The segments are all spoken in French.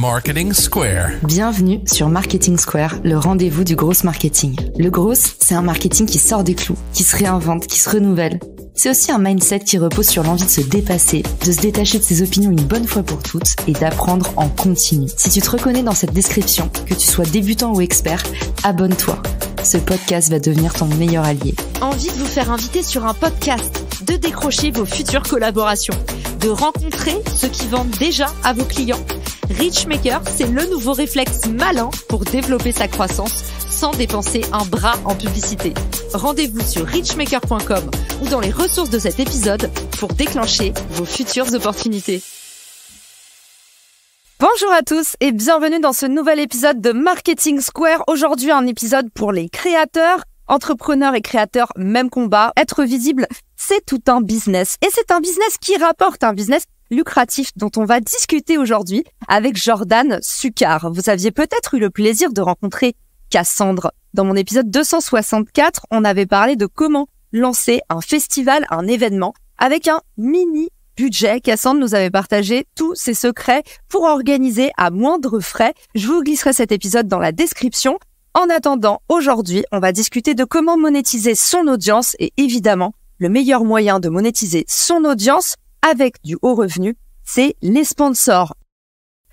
Marketing Square. Bienvenue sur Marketing Square, le rendez-vous du gros marketing. Le gros, c'est un marketing qui sort des clous, qui se réinvente, qui se renouvelle. C'est aussi un mindset qui repose sur l'envie de se dépasser, de se détacher de ses opinions une bonne fois pour toutes et d'apprendre en continu. Si tu te reconnais dans cette description, que tu sois débutant ou expert, abonne-toi. Ce podcast va devenir ton meilleur allié. Envie de vous faire inviter sur un podcast, de décrocher vos futures collaborations, de rencontrer ceux qui vendent déjà à vos clients Richmaker, c'est le nouveau réflexe malin pour développer sa croissance sans dépenser un bras en publicité. Rendez-vous sur richmaker.com ou dans les ressources de cet épisode pour déclencher vos futures opportunités. Bonjour à tous et bienvenue dans ce nouvel épisode de Marketing Square. Aujourd'hui un épisode pour les créateurs, entrepreneurs et créateurs, même combat. Être visible, c'est tout un business. Et c'est un business qui rapporte un business lucratif dont on va discuter aujourd'hui avec Jordan Sucar. Vous aviez peut-être eu le plaisir de rencontrer Cassandre. Dans mon épisode 264, on avait parlé de comment lancer un festival, un événement avec un mini budget. Cassandre nous avait partagé tous ses secrets pour organiser à moindre frais. Je vous glisserai cet épisode dans la description. En attendant, aujourd'hui, on va discuter de comment monétiser son audience et évidemment, le meilleur moyen de monétiser son audience, avec du haut revenu, c'est les sponsors.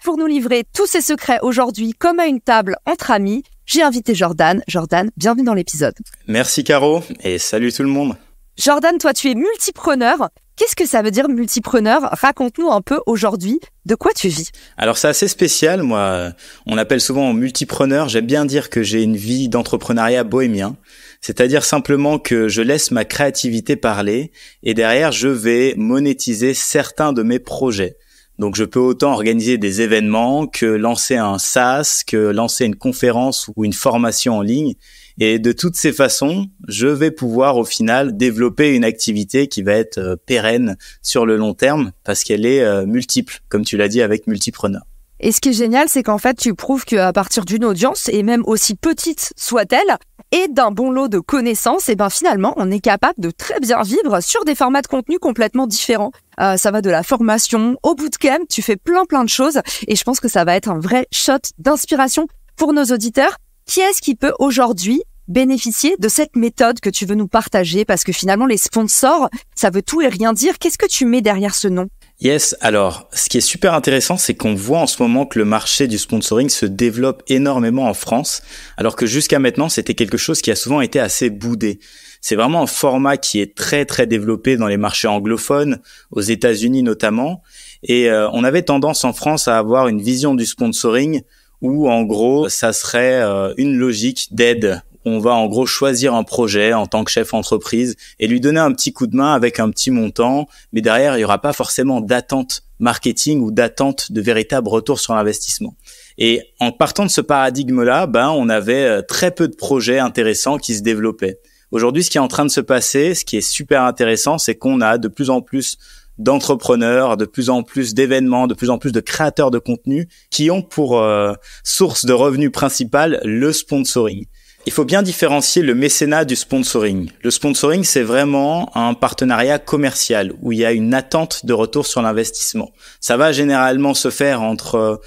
Pour nous livrer tous ces secrets aujourd'hui comme à une table entre amis, j'ai invité Jordan. Jordan, bienvenue dans l'épisode. Merci Caro et salut tout le monde. Jordan, toi tu es multipreneur. Qu'est-ce que ça veut dire multipreneur Raconte-nous un peu aujourd'hui de quoi tu vis. Alors c'est assez spécial, moi on l'appelle souvent multipreneur, j'aime bien dire que j'ai une vie d'entrepreneuriat bohémien. C'est-à-dire simplement que je laisse ma créativité parler et derrière, je vais monétiser certains de mes projets. Donc je peux autant organiser des événements que lancer un SaaS, que lancer une conférence ou une formation en ligne. Et de toutes ces façons, je vais pouvoir au final développer une activité qui va être euh, pérenne sur le long terme parce qu'elle est euh, multiple, comme tu l'as dit avec Multipreneur. Et ce qui est génial, c'est qu'en fait, tu prouves qu'à partir d'une audience, et même aussi petite soit-elle, et d'un bon lot de connaissances, et eh ben finalement, on est capable de très bien vivre sur des formats de contenu complètement différents. Euh, ça va de la formation au bootcamp, tu fais plein plein de choses, et je pense que ça va être un vrai shot d'inspiration pour nos auditeurs. Qui est-ce qui peut aujourd'hui bénéficier de cette méthode que tu veux nous partager Parce que finalement, les sponsors, ça veut tout et rien dire. Qu'est-ce que tu mets derrière ce nom Yes, alors ce qui est super intéressant, c'est qu'on voit en ce moment que le marché du sponsoring se développe énormément en France, alors que jusqu'à maintenant, c'était quelque chose qui a souvent été assez boudé. C'est vraiment un format qui est très très développé dans les marchés anglophones, aux États-Unis notamment, et euh, on avait tendance en France à avoir une vision du sponsoring où en gros, ça serait euh, une logique d'aide on va en gros choisir un projet en tant que chef entreprise et lui donner un petit coup de main avec un petit montant, mais derrière, il n'y aura pas forcément d'attente marketing ou d'attente de véritable retour sur l'investissement. Et en partant de ce paradigme-là, ben, on avait euh, très peu de projets intéressants qui se développaient. Aujourd'hui, ce qui est en train de se passer, ce qui est super intéressant, c'est qu'on a de plus en plus d'entrepreneurs, de plus en plus d'événements, de plus en plus de créateurs de contenu qui ont pour euh, source de revenus principale le sponsoring. Il faut bien différencier le mécénat du sponsoring. Le sponsoring, c'est vraiment un partenariat commercial où il y a une attente de retour sur l'investissement. Ça va généralement se faire entre euh,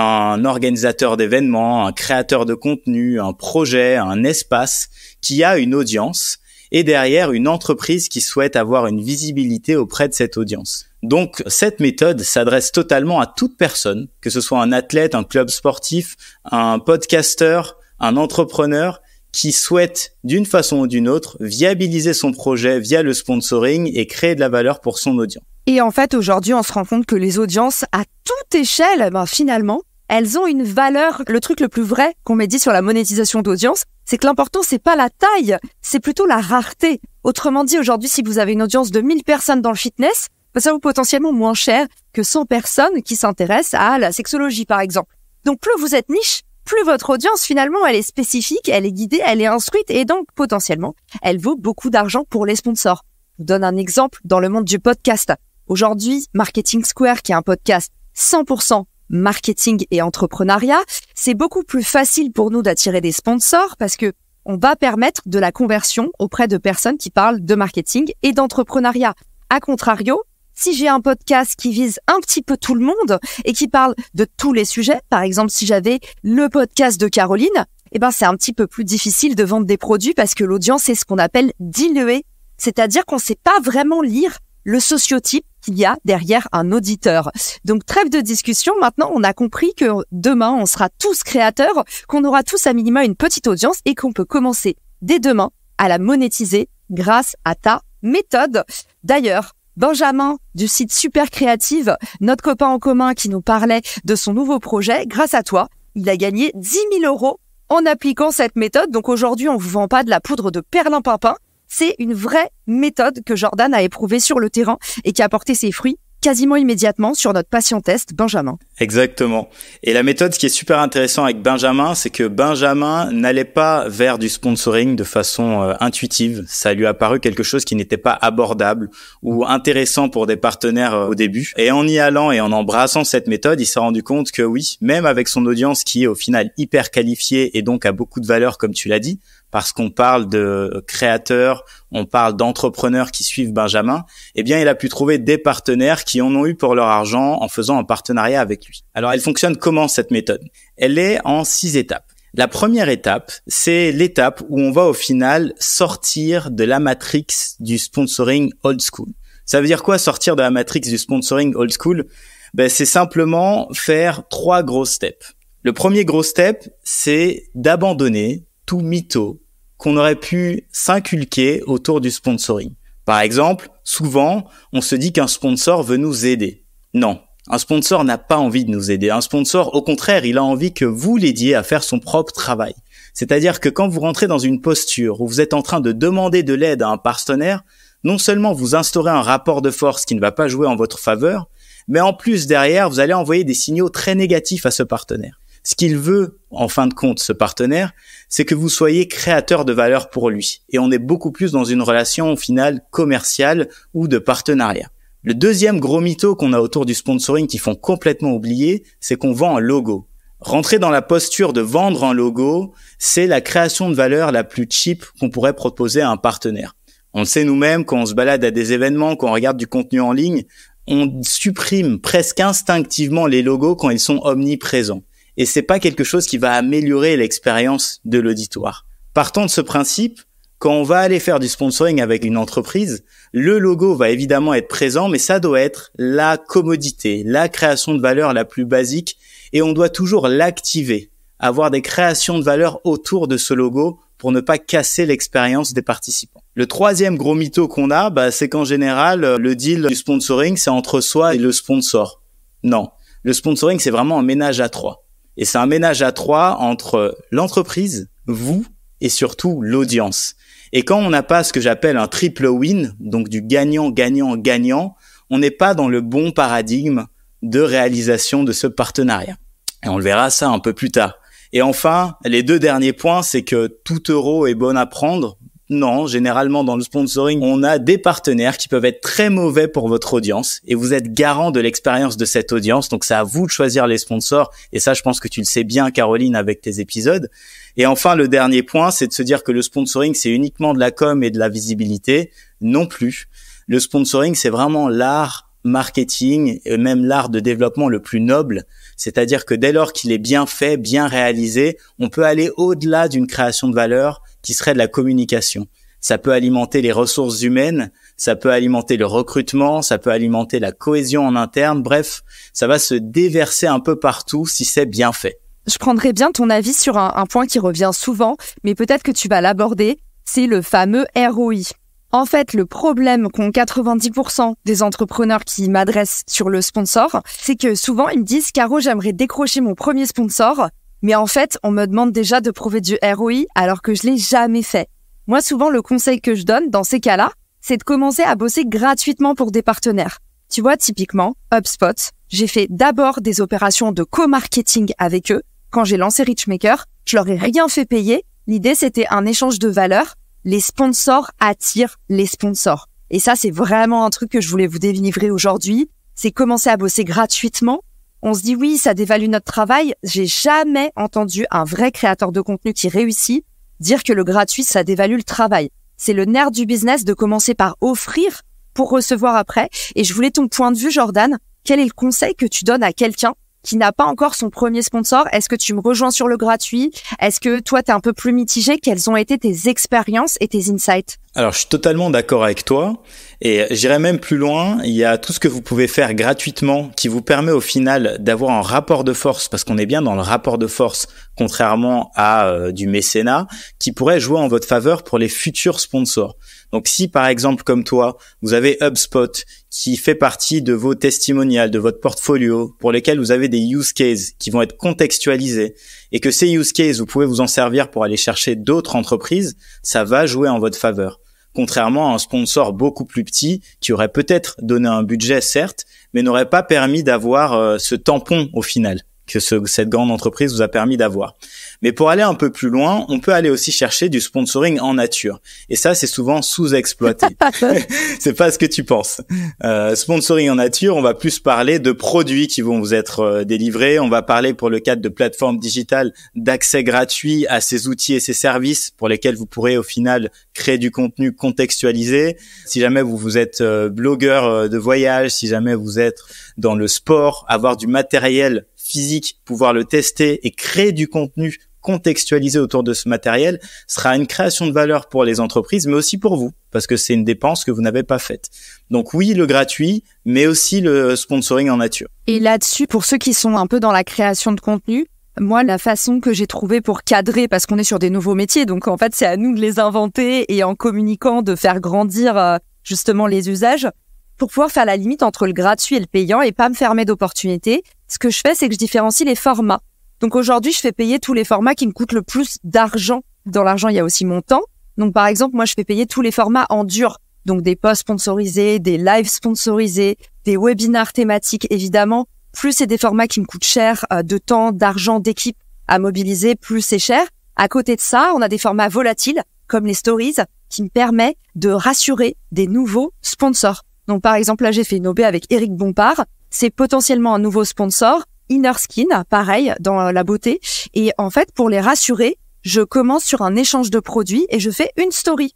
un organisateur d'événements, un créateur de contenu, un projet, un espace qui a une audience et derrière une entreprise qui souhaite avoir une visibilité auprès de cette audience. Donc cette méthode s'adresse totalement à toute personne, que ce soit un athlète, un club sportif, un podcasteur, un entrepreneur, qui souhaite d'une façon ou d'une autre viabiliser son projet via le sponsoring et créer de la valeur pour son audience. Et en fait, aujourd'hui, on se rend compte que les audiences, à toute échelle, ben, finalement, elles ont une valeur. Le truc le plus vrai qu'on m'ait dit sur la monétisation d'audience, c'est que l'important, c'est pas la taille, c'est plutôt la rareté. Autrement dit, aujourd'hui, si vous avez une audience de 1000 personnes dans le fitness, ben, ça vaut potentiellement moins cher que 100 personnes qui s'intéressent à la sexologie, par exemple. Donc, plus vous êtes niche, plus votre audience finalement elle est spécifique, elle est guidée, elle est instruite et donc potentiellement elle vaut beaucoup d'argent pour les sponsors. Je vous donne un exemple dans le monde du podcast. Aujourd'hui, Marketing Square, qui est un podcast 100% marketing et entrepreneuriat, c'est beaucoup plus facile pour nous d'attirer des sponsors parce que on va permettre de la conversion auprès de personnes qui parlent de marketing et d'entrepreneuriat. A contrario, si j'ai un podcast qui vise un petit peu tout le monde et qui parle de tous les sujets, par exemple si j'avais le podcast de Caroline, eh ben c'est un petit peu plus difficile de vendre des produits parce que l'audience est ce qu'on appelle diluée, c'est-à-dire qu'on ne sait pas vraiment lire le sociotype qu'il y a derrière un auditeur. Donc trêve de discussion, maintenant on a compris que demain on sera tous créateurs, qu'on aura tous à minima une petite audience et qu'on peut commencer dès demain à la monétiser grâce à ta méthode. D'ailleurs, Benjamin du site Super Créative, notre copain en commun qui nous parlait de son nouveau projet. Grâce à toi, il a gagné 10 000 euros en appliquant cette méthode. Donc aujourd'hui, on vous vend pas de la poudre de perlimpinpin. C'est une vraie méthode que Jordan a éprouvée sur le terrain et qui a porté ses fruits quasiment immédiatement sur notre patient test Benjamin. Exactement. Et la méthode, qui est super intéressante avec Benjamin, c'est que Benjamin n'allait pas vers du sponsoring de façon euh, intuitive. Ça lui a paru quelque chose qui n'était pas abordable ou intéressant pour des partenaires euh, au début. Et en y allant et en embrassant cette méthode, il s'est rendu compte que oui, même avec son audience qui est au final hyper qualifiée et donc a beaucoup de valeur, comme tu l'as dit, parce qu'on parle de créateurs, on parle d'entrepreneurs qui suivent Benjamin, eh bien, il a pu trouver des partenaires qui en ont eu pour leur argent en faisant un partenariat avec lui. Alors, elle fonctionne comment cette méthode Elle est en six étapes. La première étape, c'est l'étape où on va au final sortir de la matrix du sponsoring old school. Ça veut dire quoi sortir de la matrix du sponsoring old school ben, C'est simplement faire trois gros steps. Le premier gros step, c'est d'abandonner tout mytho qu'on aurait pu s'inculquer autour du sponsoring. Par exemple, souvent, on se dit qu'un sponsor veut nous aider. Non, un sponsor n'a pas envie de nous aider. Un sponsor, au contraire, il a envie que vous l'aidiez à faire son propre travail. C'est-à-dire que quand vous rentrez dans une posture où vous êtes en train de demander de l'aide à un partenaire, non seulement vous instaurez un rapport de force qui ne va pas jouer en votre faveur, mais en plus derrière, vous allez envoyer des signaux très négatifs à ce partenaire. Ce qu'il veut, en fin de compte, ce partenaire, c'est que vous soyez créateur de valeur pour lui. Et on est beaucoup plus dans une relation, au final, commerciale ou de partenariat. Le deuxième gros mytho qu'on a autour du sponsoring qui font complètement oublier, c'est qu'on vend un logo. Rentrer dans la posture de vendre un logo, c'est la création de valeur la plus cheap qu'on pourrait proposer à un partenaire. On le sait nous-mêmes quand on se balade à des événements, quand on regarde du contenu en ligne, on supprime presque instinctivement les logos quand ils sont omniprésents et c'est pas quelque chose qui va améliorer l'expérience de l'auditoire. Partant de ce principe, quand on va aller faire du sponsoring avec une entreprise, le logo va évidemment être présent, mais ça doit être la commodité, la création de valeur la plus basique, et on doit toujours l'activer, avoir des créations de valeur autour de ce logo pour ne pas casser l'expérience des participants. Le troisième gros mytho qu'on a, bah, c'est qu'en général, euh, le deal du sponsoring, c'est entre soi et le sponsor. Non, le sponsoring, c'est vraiment un ménage à trois. Et c'est un ménage à trois entre l'entreprise, vous et surtout l'audience. Et quand on n'a pas ce que j'appelle un triple win, donc du gagnant, gagnant, gagnant, on n'est pas dans le bon paradigme de réalisation de ce partenariat. Et on le verra ça un peu plus tard. Et enfin, les deux derniers points, c'est que tout euro est bon à prendre, non, généralement dans le sponsoring, on a des partenaires qui peuvent être très mauvais pour votre audience et vous êtes garant de l'expérience de cette audience. Donc c'est à vous de choisir les sponsors et ça je pense que tu le sais bien Caroline avec tes épisodes. Et enfin le dernier point, c'est de se dire que le sponsoring c'est uniquement de la com et de la visibilité, non plus. Le sponsoring c'est vraiment l'art marketing et même l'art de développement le plus noble, c'est-à-dire que dès lors qu'il est bien fait, bien réalisé, on peut aller au-delà d'une création de valeur qui serait de la communication. Ça peut alimenter les ressources humaines, ça peut alimenter le recrutement, ça peut alimenter la cohésion en interne, bref, ça va se déverser un peu partout si c'est bien fait. Je prendrais bien ton avis sur un, point qui revient souvent, mais peut-être que tu vas l'aborder, c'est le fameux ROI. En fait, le problème qu'ont 90% des entrepreneurs qui m'adressent sur le sponsor, c'est que souvent ils me disent Caro, j'aimerais décrocher mon premier sponsor, mais en fait, on me demande déjà de prouver du ROI alors que je l'ai jamais fait. Moi, souvent, le conseil que je donne dans ces cas-là, c'est de commencer à bosser gratuitement pour des partenaires. Tu vois, typiquement, HubSpot, j'ai fait d'abord des opérations de co-marketing avec eux. Quand j'ai lancé Richmaker, je leur ai rien fait payer. L'idée, c'était un échange de valeur. Les sponsors attirent les sponsors. Et ça, c'est vraiment un truc que je voulais vous délivrer aujourd'hui. C'est commencer à bosser gratuitement on se dit oui, ça dévalue notre travail. J'ai jamais entendu un vrai créateur de contenu qui réussit dire que le gratuit, ça dévalue le travail. C'est le nerf du business de commencer par offrir pour recevoir après. Et je voulais ton point de vue, Jordan. Quel est le conseil que tu donnes à quelqu'un qui n'a pas encore son premier sponsor Est-ce que tu me rejoins sur le gratuit Est-ce que toi, tu es un peu plus mitigé Quelles ont été tes expériences et tes insights Alors, je suis totalement d'accord avec toi. Et j'irai même plus loin, il y a tout ce que vous pouvez faire gratuitement qui vous permet au final d'avoir un rapport de force, parce qu'on est bien dans le rapport de force, contrairement à euh, du mécénat, qui pourrait jouer en votre faveur pour les futurs sponsors. Donc si par exemple comme toi, vous avez HubSpot qui fait partie de vos testimonials, de votre portfolio, pour lesquels vous avez des use cases qui vont être contextualisés, et que ces use cases, vous pouvez vous en servir pour aller chercher d'autres entreprises, ça va jouer en votre faveur. Contrairement à un sponsor beaucoup plus petit qui aurait peut-être donné un budget, certes, mais n'aurait pas permis d'avoir euh, ce tampon au final que cette grande entreprise vous a permis d'avoir. Mais pour aller un peu plus loin, on peut aller aussi chercher du sponsoring en nature. Et ça, c'est souvent sous-exploité. c'est pas ce que tu penses. Euh, sponsoring en nature, on va plus parler de produits qui vont vous être euh, délivrés. On va parler pour le cadre de plateformes digitales d'accès gratuit à ces outils et ces services pour lesquels vous pourrez au final créer du contenu contextualisé. Si jamais vous, vous êtes euh, blogueur euh, de voyage, si jamais vous êtes dans le sport, avoir du matériel physique, pouvoir le tester et créer du contenu contextualisé autour de ce matériel sera une création de valeur pour les entreprises, mais aussi pour vous, parce que c'est une dépense que vous n'avez pas faite. Donc oui, le gratuit, mais aussi le sponsoring en nature. Et là-dessus, pour ceux qui sont un peu dans la création de contenu, moi, la façon que j'ai trouvé pour cadrer, parce qu'on est sur des nouveaux métiers, donc en fait, c'est à nous de les inventer et en communiquant, de faire grandir euh, justement les usages, pour pouvoir faire la limite entre le gratuit et le payant et pas me fermer d'opportunités. Ce que je fais, c'est que je différencie les formats. Donc aujourd'hui, je fais payer tous les formats qui me coûtent le plus d'argent. Dans l'argent, il y a aussi mon temps. Donc par exemple, moi, je fais payer tous les formats en dur. Donc des posts sponsorisés, des lives sponsorisés, des webinars thématiques, évidemment. Plus c'est des formats qui me coûtent cher euh, de temps, d'argent, d'équipe à mobiliser, plus c'est cher. À côté de ça, on a des formats volatiles, comme les stories, qui me permet de rassurer des nouveaux sponsors. Donc par exemple, là, j'ai fait une OB avec Eric Bompard. C'est potentiellement un nouveau sponsor Inner Skin, pareil, dans euh, la beauté. Et en fait, pour les rassurer, je commence sur un échange de produits et je fais une story.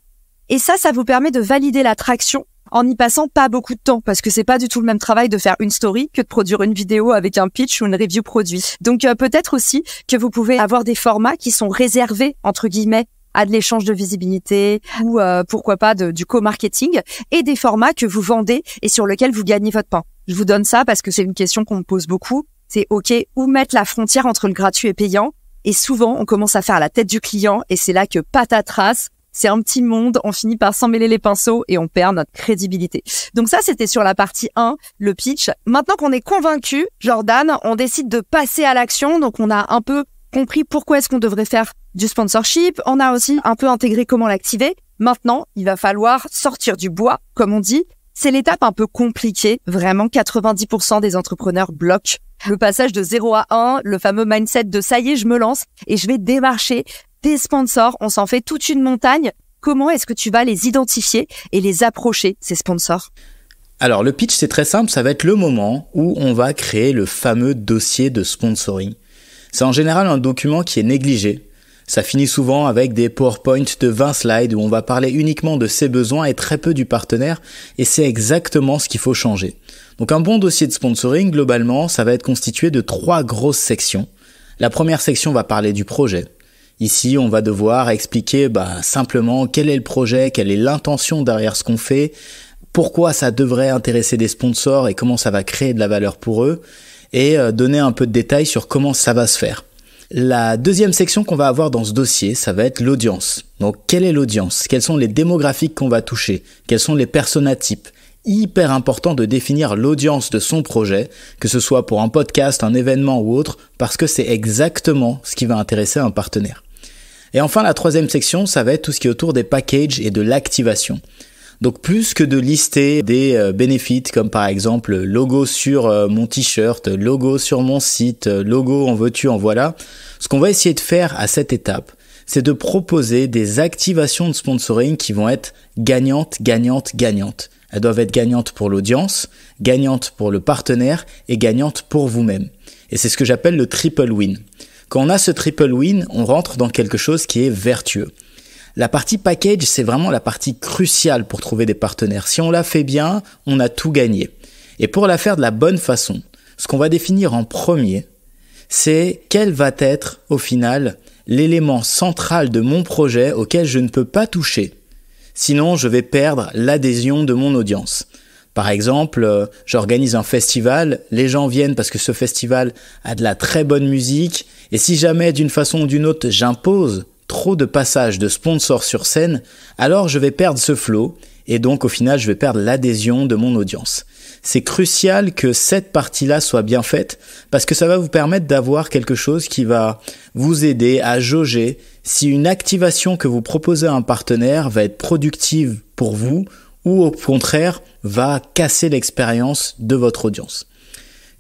Et ça, ça vous permet de valider l'attraction en n'y passant pas beaucoup de temps parce que c'est pas du tout le même travail de faire une story que de produire une vidéo avec un pitch ou une review produit. Donc euh, peut-être aussi que vous pouvez avoir des formats qui sont réservés entre guillemets à de l'échange de visibilité ou euh, pourquoi pas du co-marketing et des formats que vous vendez et sur lesquels vous gagnez votre pain. Je vous donne ça parce que c'est une question qu'on me pose beaucoup. C'est OK, où mettre la frontière entre le gratuit et payant Et souvent, on commence à faire la tête du client et c'est là que patatras, c'est un petit monde, on finit par s'emmêler les pinceaux et on perd notre crédibilité. Donc ça, c'était sur la partie 1, le pitch. Maintenant qu'on est convaincu, Jordan, on décide de passer à l'action. Donc on a un peu compris pourquoi est-ce qu'on devrait faire du sponsorship. On a aussi un peu intégré comment l'activer. Maintenant, il va falloir sortir du bois, comme on dit, c'est l'étape un peu compliquée. Vraiment, 90% des entrepreneurs bloquent le passage de 0 à 1, le fameux mindset de ça y est, je me lance et je vais démarcher des sponsors. On s'en fait toute une montagne. Comment est-ce que tu vas les identifier et les approcher, ces sponsors Alors, le pitch, c'est très simple. Ça va être le moment où on va créer le fameux dossier de sponsoring. C'est en général un document qui est négligé ça finit souvent avec des PowerPoints de 20 slides où on va parler uniquement de ses besoins et très peu du partenaire, et c'est exactement ce qu'il faut changer. Donc un bon dossier de sponsoring, globalement, ça va être constitué de trois grosses sections. La première section va parler du projet. Ici, on va devoir expliquer bah, simplement quel est le projet, quelle est l'intention derrière ce qu'on fait, pourquoi ça devrait intéresser des sponsors et comment ça va créer de la valeur pour eux, et euh, donner un peu de détails sur comment ça va se faire. La deuxième section qu'on va avoir dans ce dossier, ça va être l'audience. Donc quelle est l'audience Quelles sont les démographiques qu'on va toucher Quels sont les types Hyper important de définir l'audience de son projet, que ce soit pour un podcast, un événement ou autre, parce que c'est exactement ce qui va intéresser un partenaire. Et enfin, la troisième section, ça va être tout ce qui est autour des packages et de l'activation. Donc plus que de lister des euh, bénéfices comme par exemple euh, logo sur euh, mon t-shirt, logo sur mon site, logo en veux-tu, en voilà, ce qu'on va essayer de faire à cette étape, c'est de proposer des activations de sponsoring qui vont être gagnantes, gagnantes, gagnantes. Elles doivent être gagnantes pour l'audience, gagnantes pour le partenaire et gagnantes pour vous-même. Et c'est ce que j'appelle le triple win. Quand on a ce triple win, on rentre dans quelque chose qui est vertueux. La partie package, c'est vraiment la partie cruciale pour trouver des partenaires. Si on la fait bien, on a tout gagné. Et pour la faire de la bonne façon, ce qu'on va définir en premier, c'est quel va être au final l'élément central de mon projet auquel je ne peux pas toucher. Sinon, je vais perdre l'adhésion de mon audience. Par exemple, euh, j'organise un festival, les gens viennent parce que ce festival a de la très bonne musique, et si jamais d'une façon ou d'une autre j'impose trop de passages de sponsors sur scène, alors je vais perdre ce flow et donc au final je vais perdre l'adhésion de mon audience. C'est crucial que cette partie-là soit bien faite parce que ça va vous permettre d'avoir quelque chose qui va vous aider à jauger si une activation que vous proposez à un partenaire va être productive pour vous ou au contraire va casser l'expérience de votre audience.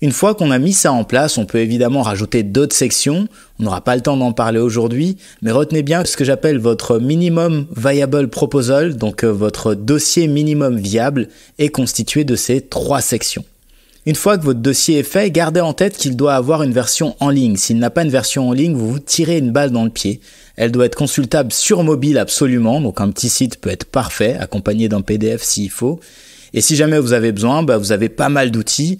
Une fois qu'on a mis ça en place, on peut évidemment rajouter d'autres sections, on n'aura pas le temps d'en parler aujourd'hui, mais retenez bien ce que j'appelle votre minimum viable proposal, donc euh, votre dossier minimum viable est constitué de ces trois sections. Une fois que votre dossier est fait, gardez en tête qu'il doit avoir une version en ligne. S'il n'a pas une version en ligne, vous vous tirez une balle dans le pied. Elle doit être consultable sur mobile absolument, donc un petit site peut être parfait, accompagné d'un PDF s'il faut. Et si jamais vous avez besoin, bah, vous avez pas mal d'outils.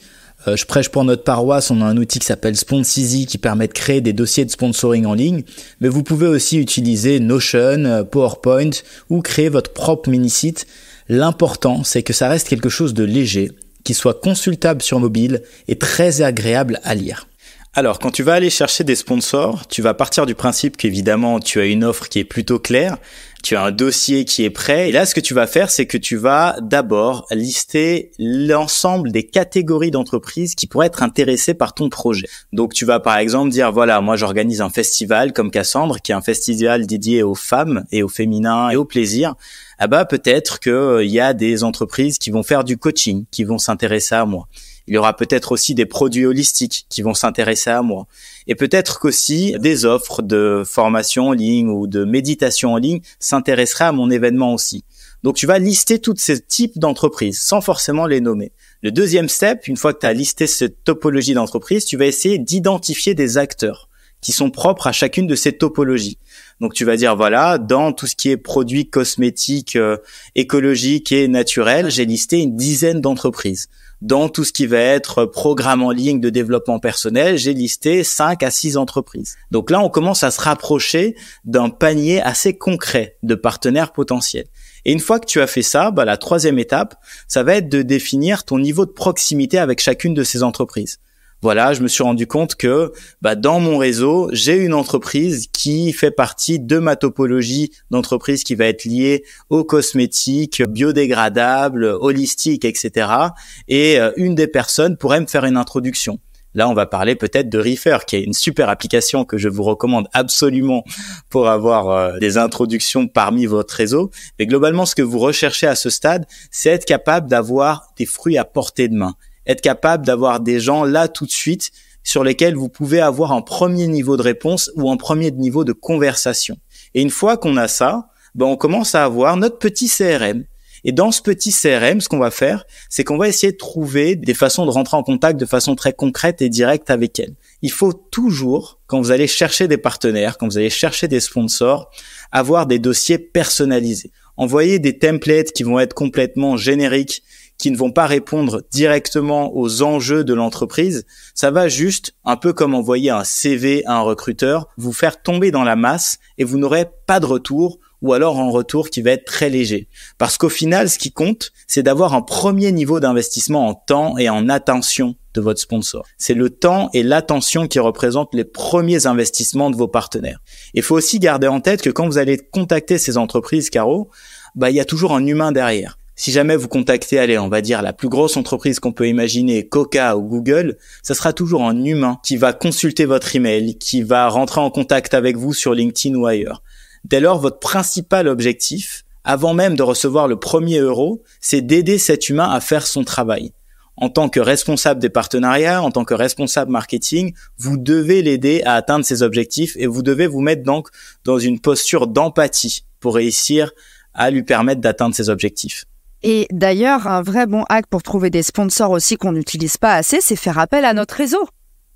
Euh, je prêche pour notre paroisse, on a un outil qui s'appelle Sponsizy qui permet de créer des dossiers de sponsoring en ligne, mais vous pouvez aussi utiliser Notion, euh, PowerPoint ou créer votre propre mini-site. L'important, c'est que ça reste quelque chose de léger, qui soit consultable sur mobile et très agréable à lire. Alors, quand tu vas aller chercher des sponsors, tu vas partir du principe qu'évidemment, tu as une offre qui est plutôt claire, tu as un dossier qui est prêt. Et là, ce que tu vas faire, c'est que tu vas d'abord lister l'ensemble des catégories d'entreprises qui pourraient être intéressées par ton projet. Donc, tu vas par exemple dire, voilà, moi j'organise un festival comme Cassandre, qui est un festival dédié aux femmes et aux féminins et au plaisir. Ah bah peut-être qu'il euh, y a des entreprises qui vont faire du coaching, qui vont s'intéresser à moi. Il y aura peut-être aussi des produits holistiques qui vont s'intéresser à moi. Et peut-être qu'aussi des offres de formation en ligne ou de méditation en ligne s'intéresseraient à mon événement aussi. Donc tu vas lister tous ces types d'entreprises sans forcément les nommer. Le deuxième step, une fois que tu as listé cette topologie d'entreprise, tu vas essayer d'identifier des acteurs qui sont propres à chacune de ces topologies. Donc tu vas dire voilà, dans tout ce qui est produits cosmétiques, euh, écologiques et naturels, j'ai listé une dizaine d'entreprises dans tout ce qui va être programme en ligne de développement personnel, j'ai listé 5 à 6 entreprises. Donc là, on commence à se rapprocher d'un panier assez concret de partenaires potentiels. Et une fois que tu as fait ça, bah, la troisième étape, ça va être de définir ton niveau de proximité avec chacune de ces entreprises voilà, je me suis rendu compte que bah, dans mon réseau, j'ai une entreprise qui fait partie de ma topologie d'entreprise qui va être liée aux cosmétiques, biodégradables, holistiques, etc. Et euh, une des personnes pourrait me faire une introduction. Là, on va parler peut-être de Reefer, qui est une super application que je vous recommande absolument pour avoir euh, des introductions parmi votre réseau. Mais globalement, ce que vous recherchez à ce stade, c'est être capable d'avoir des fruits à portée de main être capable d'avoir des gens là tout de suite sur lesquels vous pouvez avoir un premier niveau de réponse ou un premier niveau de conversation. Et une fois qu'on a ça, ben on commence à avoir notre petit CRM. Et dans ce petit CRM, ce qu'on va faire, c'est qu'on va essayer de trouver des façons de rentrer en contact de façon très concrète et directe avec elles. Il faut toujours, quand vous allez chercher des partenaires, quand vous allez chercher des sponsors, avoir des dossiers personnalisés. Envoyer des templates qui vont être complètement génériques, qui ne vont pas répondre directement aux enjeux de l'entreprise. Ça va juste, un peu comme envoyer un CV à un recruteur, vous faire tomber dans la masse et vous n'aurez pas de retour ou alors un retour qui va être très léger. Parce qu'au final, ce qui compte, c'est d'avoir un premier niveau d'investissement en temps et en attention de votre sponsor. C'est le temps et l'attention qui représentent les premiers investissements de vos partenaires. Il faut aussi garder en tête que quand vous allez contacter ces entreprises, Caro, bah, il y a toujours un humain derrière. Si jamais vous contactez, allez, on va dire la plus grosse entreprise qu'on peut imaginer, Coca ou Google, ça sera toujours un humain qui va consulter votre email, qui va rentrer en contact avec vous sur LinkedIn ou ailleurs. Dès lors, votre principal objectif, avant même de recevoir le premier euro, c'est d'aider cet humain à faire son travail. En tant que responsable des partenariats, en tant que responsable marketing, vous devez l'aider à atteindre ses objectifs et vous devez vous mettre donc dans une posture d'empathie pour réussir à lui permettre d'atteindre ses objectifs. Et d'ailleurs, un vrai bon hack pour trouver des sponsors aussi qu'on n'utilise pas assez, c'est faire appel à notre réseau.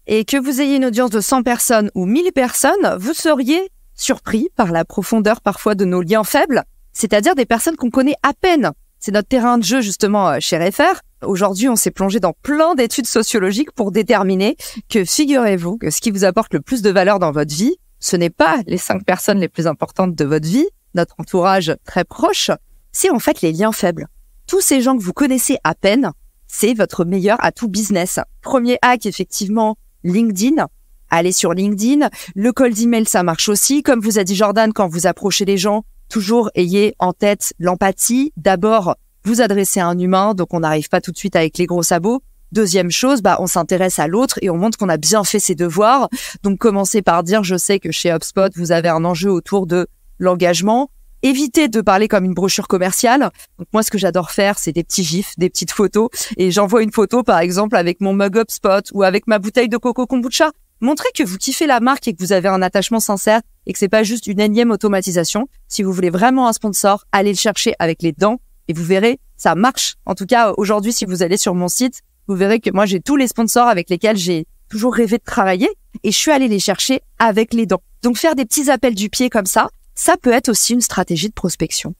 Et que vous ayez une audience de 100 personnes ou 1000 personnes, vous seriez surpris par la profondeur parfois de nos liens faibles, c'est-à-dire des personnes qu'on connaît à peine. C'est notre terrain de jeu justement euh, chez RFR. Aujourd'hui, on s'est plongé dans plein d'études sociologiques pour déterminer que figurez-vous que ce qui vous apporte le plus de valeur dans votre vie, ce n'est pas les cinq personnes les plus importantes de votre vie, notre entourage très proche, c'est en fait les liens faibles tous ces gens que vous connaissez à peine, c'est votre meilleur atout business. Premier hack, effectivement, LinkedIn. Allez sur LinkedIn. Le cold email, ça marche aussi. Comme vous a dit Jordan, quand vous approchez les gens, toujours ayez en tête l'empathie. D'abord, vous adressez à un humain, donc on n'arrive pas tout de suite avec les gros sabots. Deuxième chose, bah, on s'intéresse à l'autre et on montre qu'on a bien fait ses devoirs. Donc, commencez par dire, je sais que chez HubSpot, vous avez un enjeu autour de l'engagement éviter de parler comme une brochure commerciale. moi, ce que j'adore faire, c'est des petits gifs, des petites photos, et j'envoie une photo, par exemple, avec mon mug up spot ou avec ma bouteille de coco kombucha. Montrez que vous kiffez la marque et que vous avez un attachement sincère et que c'est pas juste une énième automatisation. Si vous voulez vraiment un sponsor, allez le chercher avec les dents et vous verrez, ça marche. En tout cas, aujourd'hui, si vous allez sur mon site, vous verrez que moi, j'ai tous les sponsors avec lesquels j'ai toujours rêvé de travailler et je suis allée les chercher avec les dents. Donc faire des petits appels du pied comme ça, ça peut être aussi une stratégie de prospection.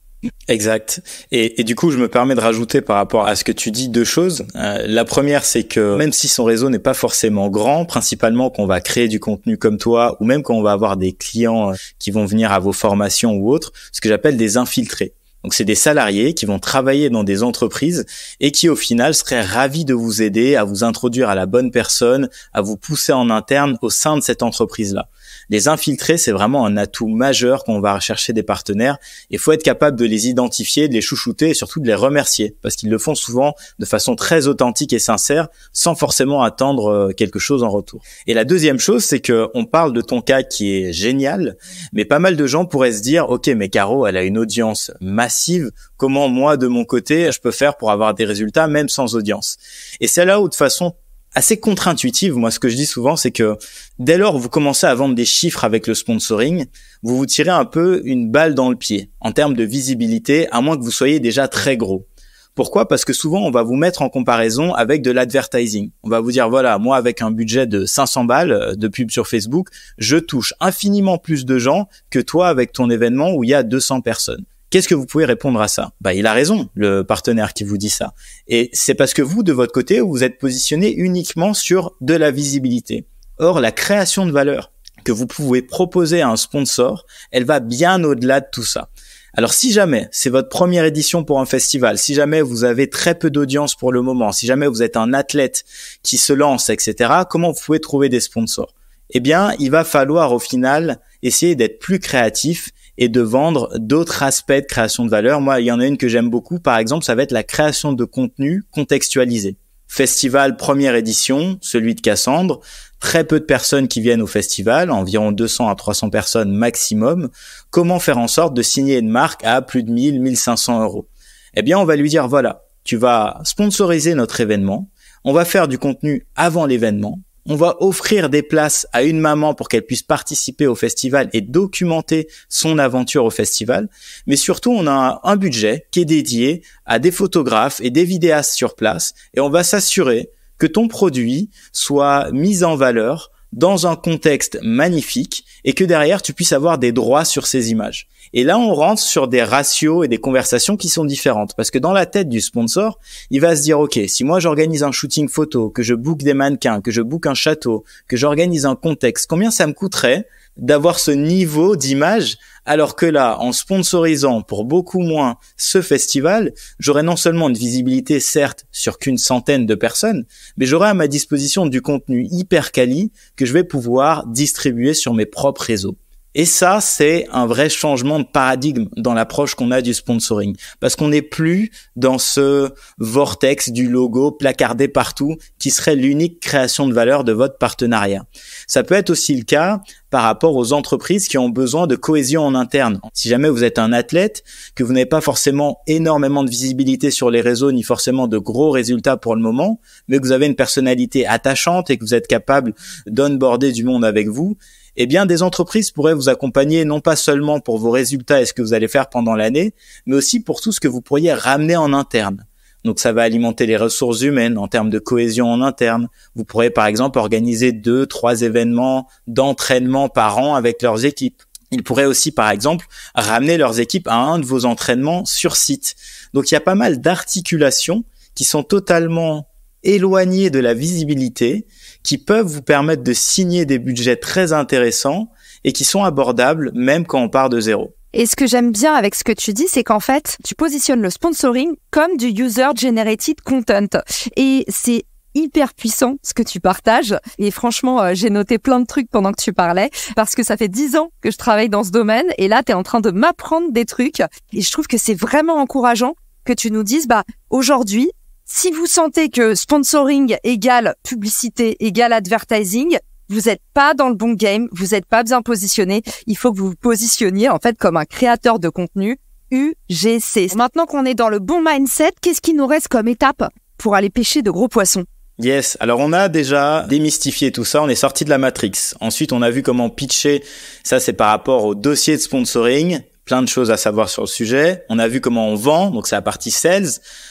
Exact. Et, du coup, je me permets de rajouter par rapport à ce que tu dis deux choses. Euh, la première, c'est que même si son réseau n'est pas forcément grand, principalement qu'on va créer du contenu comme toi, ou même qu'on va avoir des clients euh, qui vont venir à vos formations ou autres, ce que j'appelle des infiltrés. Donc c'est des salariés qui vont travailler dans des entreprises et qui au final seraient ravis de vous aider à vous introduire à la bonne personne, à vous pousser en interne au sein de cette entreprise-là les infiltrer, c'est vraiment un atout majeur qu'on va rechercher des partenaires. Il faut être capable de les identifier, de les chouchouter et surtout de les remercier parce qu'ils le font souvent de façon très authentique et sincère sans forcément attendre euh, quelque chose en retour. Et la deuxième chose, c'est que on parle de ton cas qui est génial, mais pas mal de gens pourraient se dire, OK, mais Caro, elle a une audience massive. Comment moi, de mon côté, je peux faire pour avoir des résultats même sans audience? Et c'est là où de façon assez contre-intuitive. Moi, ce que je dis souvent, c'est que dès lors que vous commencez à vendre des chiffres avec le sponsoring, vous vous tirez un peu une balle dans le pied en termes de visibilité, à moins que vous soyez déjà très gros. Pourquoi Parce que souvent, on va vous mettre en comparaison avec de l'advertising. On va vous dire, voilà, moi, avec un budget de 500 balles euh, de pub sur Facebook, je touche infiniment plus de gens que toi avec ton événement où il y a 200 personnes. Qu'est-ce que vous pouvez répondre à ça Bah, il a raison, le partenaire qui vous dit ça. Et c'est parce que vous, de votre côté, vous êtes positionné uniquement sur de la visibilité. Or, la création de valeur que vous pouvez proposer à un sponsor, elle va bien au-delà de tout ça. Alors si jamais c'est votre première édition pour un festival, si jamais vous avez très peu d'audience pour le moment, si jamais vous êtes un athlète qui se lance, etc., comment vous pouvez trouver des sponsors Eh bien, il va falloir au final essayer d'être plus créatif et de vendre d'autres aspects de création de valeur. Moi, il y en a une que j'aime beaucoup, par exemple, ça va être la création de contenu contextualisé. Festival première édition, celui de Cassandre, très peu de personnes qui viennent au festival, environ 200 à 300 personnes maximum. Comment faire en sorte de signer une marque à plus de 1000, 1500 euros Eh bien, on va lui dire, voilà, tu vas sponsoriser notre événement, on va faire du contenu avant l'événement, on va offrir des places à une maman pour qu'elle puisse participer au festival et documenter son aventure au festival. Mais surtout, on a un budget qui est dédié à des photographes et des vidéastes sur place et on va s'assurer que ton produit soit mis en valeur dans un contexte magnifique et que derrière tu puisses avoir des droits sur ces images. Et là, on rentre sur des ratios et des conversations qui sont différentes. Parce que dans la tête du sponsor, il va se dire, OK, si moi j'organise un shooting photo, que je book des mannequins, que je book un château, que j'organise un contexte, combien ça me coûterait d'avoir ce niveau d'image alors que là, en sponsorisant pour beaucoup moins ce festival, j'aurai non seulement une visibilité certes sur qu'une centaine de personnes, mais j'aurai à ma disposition du contenu hyper quali que je vais pouvoir distribuer sur mes propres réseaux. Et ça, c'est un vrai changement de paradigme dans l'approche qu'on a du sponsoring. Parce qu'on n'est plus dans ce vortex du logo placardé partout qui serait l'unique création de valeur de votre partenariat. Ça peut être aussi le cas par rapport aux entreprises qui ont besoin de cohésion en interne. Si jamais vous êtes un athlète, que vous n'avez pas forcément énormément de visibilité sur les réseaux ni forcément de gros résultats pour le moment, mais que vous avez une personnalité attachante et que vous êtes capable d'onboarder du monde avec vous, eh bien, des entreprises pourraient vous accompagner non pas seulement pour vos résultats et ce que vous allez faire pendant l'année, mais aussi pour tout ce que vous pourriez ramener en interne. Donc, ça va alimenter les ressources humaines en termes de cohésion en interne. Vous pourrez, par exemple, organiser deux, trois événements d'entraînement par an avec leurs équipes. Ils pourraient aussi, par exemple, ramener leurs équipes à un de vos entraînements sur site. Donc, il y a pas mal d'articulations qui sont totalement éloignés de la visibilité qui peuvent vous permettre de signer des budgets très intéressants et qui sont abordables même quand on part de zéro. Et ce que j'aime bien avec ce que tu dis, c'est qu'en fait, tu positionnes le sponsoring comme du user generated content. Et c'est hyper puissant ce que tu partages. Et franchement, euh, j'ai noté plein de trucs pendant que tu parlais parce que ça fait dix ans que je travaille dans ce domaine et là, tu es en train de m'apprendre des trucs. Et je trouve que c'est vraiment encourageant que tu nous dises, bah, aujourd'hui, si vous sentez que sponsoring égale publicité égale advertising, vous n'êtes pas dans le bon game, vous n'êtes pas bien positionné. Il faut que vous vous positionniez en fait comme un créateur de contenu UGC. Maintenant qu'on est dans le bon mindset, qu'est-ce qui nous reste comme étape pour aller pêcher de gros poissons Yes, alors on a déjà démystifié tout ça, on est sorti de la Matrix. Ensuite, on a vu comment pitcher, ça c'est par rapport au dossier de sponsoring, plein de choses à savoir sur le sujet. On a vu comment on vend, donc c'est la partie sales.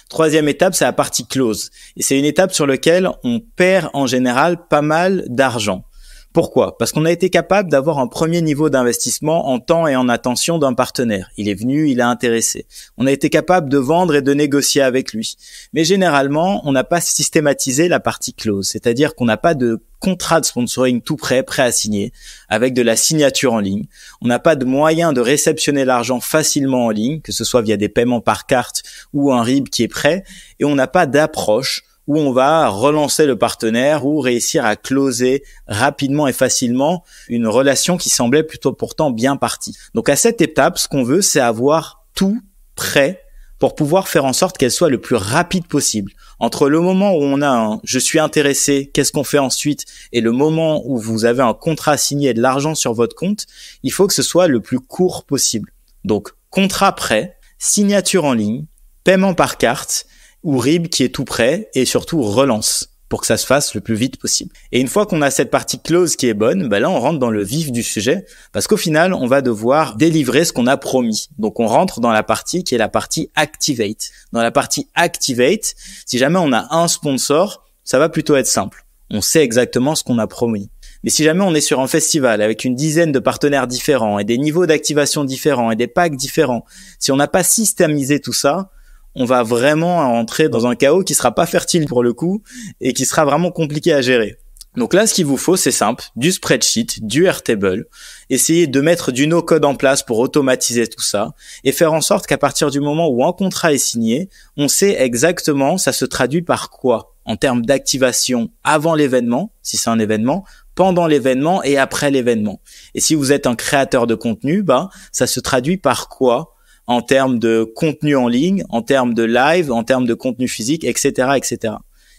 Troisième étape, c'est la partie close. Et c'est une étape sur laquelle on perd en général pas mal d'argent. Pourquoi Parce qu'on a été capable d'avoir un premier niveau d'investissement en temps et en attention d'un partenaire. Il est venu, il a intéressé. On a été capable de vendre et de négocier avec lui. Mais généralement, on n'a pas systématisé la partie close, c'est-à-dire qu'on n'a pas de contrat de sponsoring tout prêt, prêt à signer, avec de la signature en ligne. On n'a pas de moyen de réceptionner l'argent facilement en ligne, que ce soit via des paiements par carte ou un RIB qui est prêt, et on n'a pas d'approche où on va relancer le partenaire ou réussir à closer rapidement et facilement une relation qui semblait plutôt pourtant bien partie. Donc à cette étape, ce qu'on veut, c'est avoir tout prêt pour pouvoir faire en sorte qu'elle soit le plus rapide possible. Entre le moment où on a un je suis intéressé, qu'est-ce qu'on fait ensuite, et le moment où vous avez un contrat signé et de l'argent sur votre compte, il faut que ce soit le plus court possible. Donc contrat prêt, signature en ligne, paiement par carte ou RIB qui est tout prêt et surtout relance pour que ça se fasse le plus vite possible. Et une fois qu'on a cette partie close qui est bonne, bah là on rentre dans le vif du sujet parce qu'au final on va devoir délivrer ce qu'on a promis. Donc on rentre dans la partie qui est la partie activate. Dans la partie activate, si jamais on a un sponsor, ça va plutôt être simple. On sait exactement ce qu'on a promis. Mais si jamais on est sur un festival avec une dizaine de partenaires différents et des niveaux d'activation différents et des packs différents, si on n'a pas systémisé tout ça, on va vraiment entrer dans un chaos qui sera pas fertile pour le coup et qui sera vraiment compliqué à gérer. Donc là, ce qu'il vous faut, c'est simple, du spreadsheet, du Airtable, essayer de mettre du no-code en place pour automatiser tout ça, et faire en sorte qu'à partir du moment où un contrat est signé, on sait exactement ça se traduit par quoi en termes d'activation avant l'événement, si c'est un événement, pendant l'événement et après l'événement. Et si vous êtes un créateur de contenu, bah, ça se traduit par quoi en termes de contenu en ligne, en termes de live, en termes de contenu physique, etc., etc.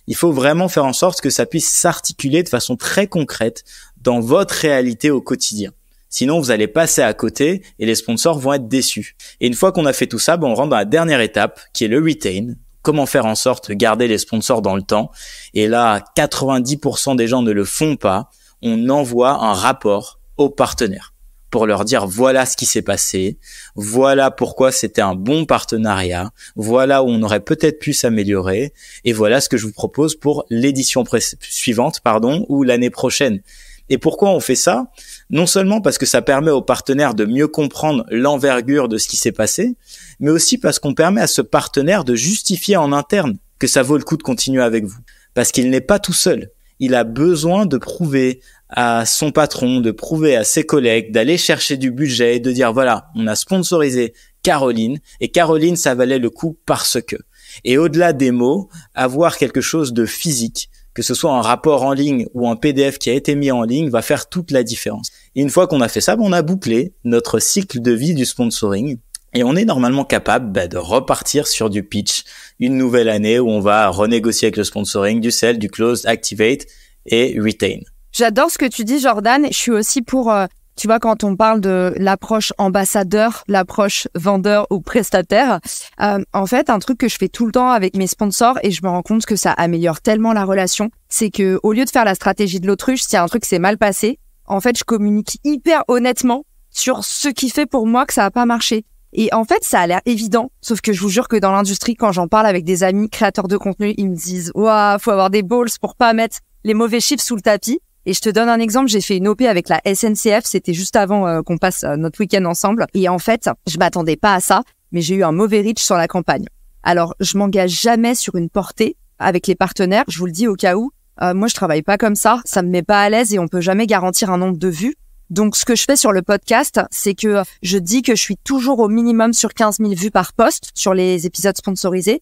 Il faut vraiment faire en sorte que ça puisse s'articuler de façon très concrète dans votre réalité au quotidien. Sinon, vous allez passer à côté et les sponsors vont être déçus. Et une fois qu'on a fait tout ça, ben, on rentre dans la dernière étape qui est le retain. Comment faire en sorte de garder les sponsors dans le temps Et là, 90% des gens ne le font pas. On envoie un rapport aux partenaires pour leur dire voilà ce qui s'est passé, voilà pourquoi c'était un bon partenariat, voilà où on aurait peut-être pu s'améliorer, et voilà ce que je vous propose pour l'édition suivante, pardon, ou l'année prochaine. Et pourquoi on fait ça Non seulement parce que ça permet aux partenaires de mieux comprendre l'envergure de ce qui s'est passé, mais aussi parce qu'on permet à ce partenaire de justifier en interne que ça vaut le coup de continuer avec vous. Parce qu'il n'est pas tout seul il a besoin de prouver à son patron, de prouver à ses collègues, d'aller chercher du budget et de dire voilà, on a sponsorisé Caroline et Caroline, ça valait le coup parce que. Et au-delà des mots, avoir quelque chose de physique, que ce soit un rapport en ligne ou un PDF qui a été mis en ligne, va faire toute la différence. une fois qu'on a fait ça, ben, on a bouclé notre cycle de vie du sponsoring. Et on est normalement capable ben, de repartir sur du pitch, une nouvelle année où on va renégocier avec le sponsoring du sell, du close, activate et retain. J'adore ce que tu dis, Jordan. Je suis aussi pour, euh, tu vois, quand on parle de l'approche ambassadeur, l'approche vendeur ou prestataire. Euh, en fait, un truc que je fais tout le temps avec mes sponsors et je me rends compte que ça améliore tellement la relation, c'est que au lieu de faire la stratégie de l'autruche, si un truc s'est mal passé, en fait, je communique hyper honnêtement sur ce qui fait pour moi que ça n'a pas marché. Et en fait, ça a l'air évident, sauf que je vous jure que dans l'industrie, quand j'en parle avec des amis créateurs de contenu, ils me disent "Waouh, faut avoir des balls pour pas mettre les mauvais chiffres sous le tapis." Et je te donne un exemple, j'ai fait une OP avec la SNCF, c'était juste avant euh, qu'on passe euh, notre week-end ensemble. Et en fait, je m'attendais pas à ça, mais j'ai eu un mauvais reach sur la campagne. Alors, je m'engage jamais sur une portée avec les partenaires, je vous le dis au cas où. Euh, moi, je travaille pas comme ça, ça me met pas à l'aise et on peut jamais garantir un nombre de vues. Donc, ce que je fais sur le podcast, c'est que je dis que je suis toujours au minimum sur 15 000 vues par poste sur les épisodes sponsorisés.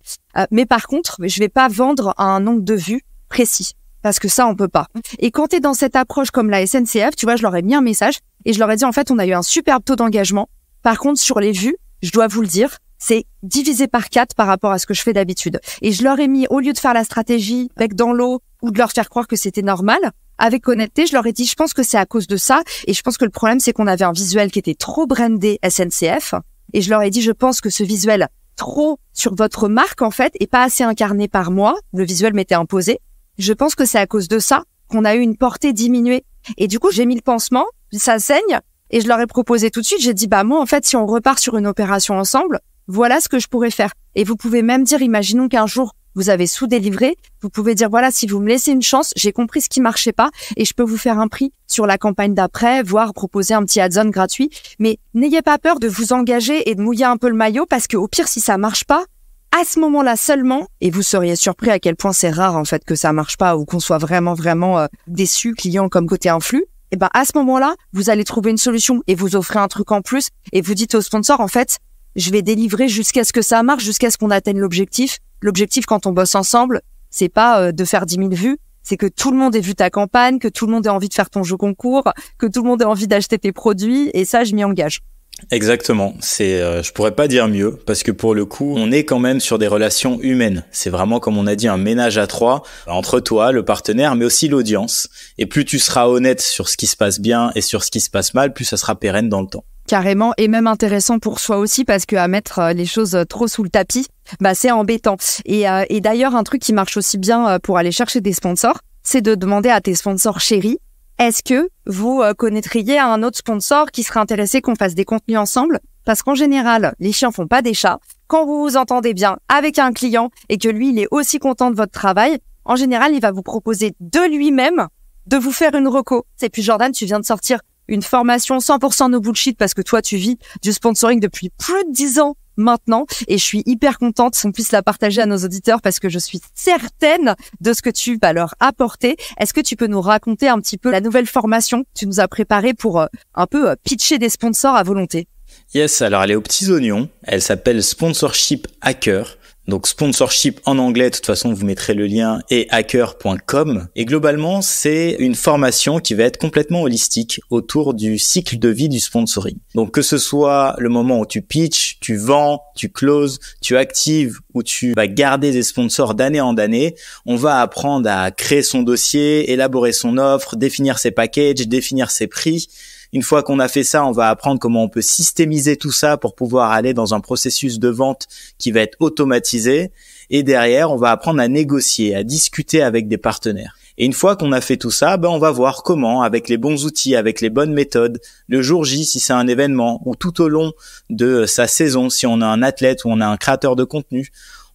mais par contre, je vais pas vendre un nombre de vues précis parce que ça, on peut pas. Et quand tu es dans cette approche comme la SNCF, tu vois, je leur ai mis un message et je leur ai dit, en fait, on a eu un superbe taux d'engagement. Par contre, sur les vues, je dois vous le dire, c'est divisé par quatre par rapport à ce que je fais d'habitude. Et je leur ai mis, au lieu de faire la stratégie bec dans l'eau ou de leur faire croire que c'était normal, avec honnêteté, je leur ai dit, je pense que c'est à cause de ça. Et je pense que le problème, c'est qu'on avait un visuel qui était trop brandé SNCF. Et je leur ai dit, je pense que ce visuel trop sur votre marque, en fait, et pas assez incarné par moi. Le visuel m'était imposé. Je pense que c'est à cause de ça qu'on a eu une portée diminuée. Et du coup, j'ai mis le pansement, ça saigne, et je leur ai proposé tout de suite, j'ai dit, bah moi, en fait, si on repart sur une opération ensemble, voilà ce que je pourrais faire. Et vous pouvez même dire, imaginons qu'un jour, vous avez sous-délivré, vous pouvez dire, voilà, si vous me laissez une chance, j'ai compris ce qui marchait pas, et je peux vous faire un prix sur la campagne d'après, voire proposer un petit add-on gratuit. Mais n'ayez pas peur de vous engager et de mouiller un peu le maillot, parce que au pire, si ça marche pas, à ce moment-là seulement, et vous seriez surpris à quel point c'est rare en fait que ça marche pas ou qu'on soit vraiment vraiment euh, déçu client comme côté influx, et eh ben à ce moment-là, vous allez trouver une solution et vous offrez un truc en plus et vous dites au sponsor en fait, je vais délivrer jusqu'à ce que ça marche, jusqu'à ce qu'on atteigne l'objectif. L'objectif quand on bosse ensemble, c'est pas euh, de faire 10 000 vues, c'est que tout le monde ait vu ta campagne, que tout le monde ait envie de faire ton jeu concours, que tout le monde ait envie d'acheter tes produits et ça je m'y engage. Exactement. C'est, euh, je pourrais pas dire mieux parce que pour le coup, on est quand même sur des relations humaines. C'est vraiment comme on a dit un ménage à trois euh, entre toi, le partenaire, mais aussi l'audience. Et plus tu seras honnête sur ce qui se passe bien et sur ce qui se passe mal, plus ça sera pérenne dans le temps. Carrément, et même intéressant pour soi aussi, parce que à mettre euh, les choses trop sous le tapis, bah c'est embêtant. Et, et d'ailleurs, un truc qui marche aussi bien pour aller chercher des sponsors, c'est de demander à tes sponsors chéris est-ce que vous euh, connaîtriez un autre sponsor qui serait intéressé qu'on fasse des contenus ensemble Parce qu'en général, les chiens font pas des chats. Quand vous vous entendez bien avec un client et que lui, il est aussi content de votre travail, en général, il va vous proposer de lui-même de vous faire une reco. Et puis Jordan, tu viens de sortir une formation 100% no bullshit parce que toi, tu vis du sponsoring depuis plus de 10 ans maintenant et je suis hyper contente qu'on puisse la partager à nos auditeurs parce que je suis certaine de ce que tu vas leur apporter. Est-ce que tu peux nous raconter un petit peu la nouvelle formation que tu nous as préparée pour euh, un peu euh, pitcher des sponsors à volonté Yes, alors elle est aux petits oignons, elle s'appelle Sponsorship Hacker. Donc sponsorship en anglais, de toute façon vous mettrez le lien et hacker.com. Et globalement c'est une formation qui va être complètement holistique autour du cycle de vie du sponsoring. Donc que ce soit le moment où tu pitches, tu vends, tu closes, tu actives ou tu vas garder des sponsors d'année en année, on va apprendre à créer son dossier, élaborer son offre, définir ses packages, définir ses prix une fois qu'on a fait ça, on va apprendre comment on peut systémiser tout ça pour pouvoir aller dans un processus de vente qui va être automatisé. Et derrière, on va apprendre à négocier, à discuter avec des partenaires. Et une fois qu'on a fait tout ça, ben on va voir comment, avec les bons outils, avec les bonnes méthodes, le jour J, si c'est un événement, ou tout au long de euh, sa saison, si on a un athlète ou on a un créateur de contenu,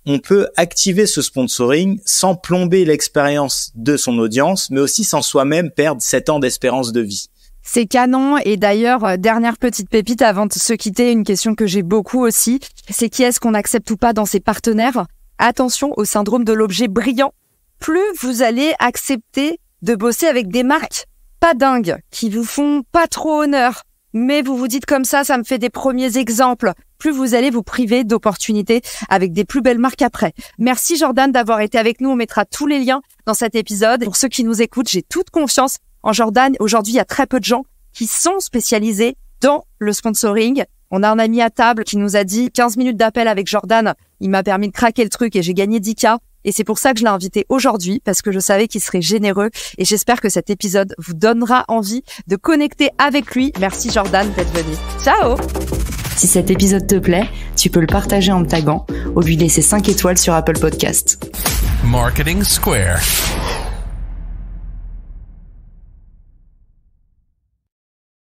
on peut activer ce sponsoring sans plomber l'expérience de son audience, mais aussi sans soi-même perdre 7 ans d'espérance de vie. C'est canon. Et d'ailleurs, euh, dernière petite pépite avant de se quitter, une question que j'ai beaucoup aussi, c'est qui est-ce qu'on accepte ou pas dans ses partenaires Attention au syndrome de l'objet brillant. Plus vous allez accepter de bosser avec des marques pas dingues, qui vous font pas trop honneur, mais vous vous dites comme ça, ça me fait des premiers exemples. Plus vous allez vous priver d'opportunités avec des plus belles marques après. Merci Jordan d'avoir été avec nous. On mettra tous les liens dans cet épisode. Pour ceux qui nous écoutent, j'ai toute confiance en Jordanie, aujourd'hui, il y a très peu de gens qui sont spécialisés dans le sponsoring. On a un ami à table qui nous a dit 15 minutes d'appel avec Jordan, il m'a permis de craquer le truc et j'ai gagné 10K. Et c'est pour ça que je l'ai invité aujourd'hui, parce que je savais qu'il serait généreux. Et j'espère que cet épisode vous donnera envie de connecter avec lui. Merci Jordan d'être venu. Ciao Si cet épisode te plaît, tu peux le partager en me taguant ou lui laisser 5 étoiles sur Apple Podcast. Marketing Square.